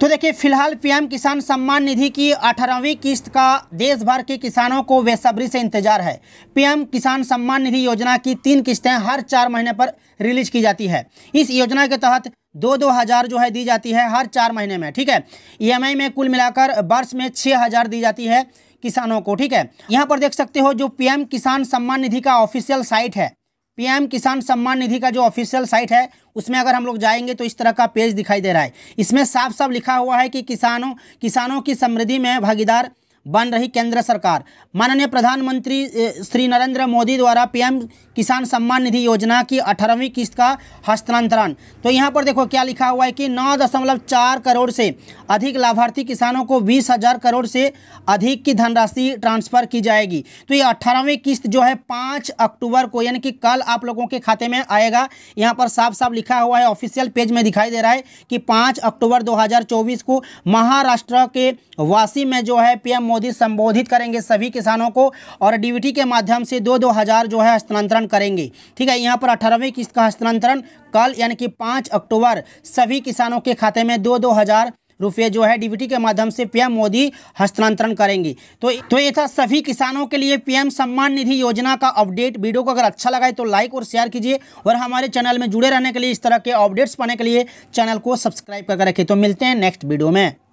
तो देखिए फिलहाल पीएम किसान सम्मान निधि की अठारहवीं किस्त का देश भर के किसानों को बेसब्री से इंतजार है पीएम किसान सम्मान निधि योजना की तीन किस्तें हर चार महीने पर रिलीज की जाती है इस योजना के तहत दो दो हज़ार जो है दी जाती है हर चार महीने में ठीक है ईएमआई में कुल मिलाकर वर्ष में छः हज़ार दी जाती है किसानों को ठीक है यहाँ पर देख सकते हो जो पीएम किसान सम्मान निधि का ऑफिशियल साइट है पीएम किसान सम्मान निधि का जो ऑफिशियल साइट है उसमें अगर हम लोग जाएंगे तो इस तरह का पेज दिखाई दे रहा है इसमें साफ साफ लिखा हुआ है कि किसानों किसानों की समृद्धि में भागीदार बन रही केंद्र सरकार माननीय प्रधानमंत्री श्री नरेंद्र मोदी द्वारा पीएम किसान सम्मान निधि योजना की अठारहवीं किस्त का हस्तांतरण तो यहाँ पर देखो क्या लिखा हुआ है कि नौ दशमलव चार करोड़ से अधिक लाभार्थी किसानों को बीस हजार करोड़ से अधिक की धनराशि ट्रांसफर की जाएगी तो ये अठारहवीं किस्त जो है पाँच अक्टूबर को यानी कि कल आप लोगों के खाते में आएगा यहाँ पर साफ साफ लिखा हुआ है ऑफिशियल पेज में दिखाई दे रहा है कि पाँच अक्टूबर दो को महाराष्ट्र के वासी में जो है पीएम मोदी संबोधित करेंगे सभी किसानों को और डीबीटी के माध्यम से दो दो हज़ार जो है हस्तांतरण करेंगे ठीक है यहाँ पर अठारहवीं किस्त का हस्तांतरण कल यानी कि पाँच अक्टूबर सभी किसानों के खाते में दो दो हज़ार रुपये जो है डीबीटी के माध्यम से पीएम मोदी हस्तांतरण करेंगे तो तो ये था सभी किसानों के लिए पीएम सम्मान निधि योजना का अपडेट वीडियो को अगर अच्छा लगा है तो लाइक और शेयर कीजिए और हमारे चैनल में जुड़े रहने के लिए इस तरह के अपडेट्स पाने के लिए चैनल को सब्सक्राइब करके रखें तो मिलते हैं नेक्स्ट वीडियो में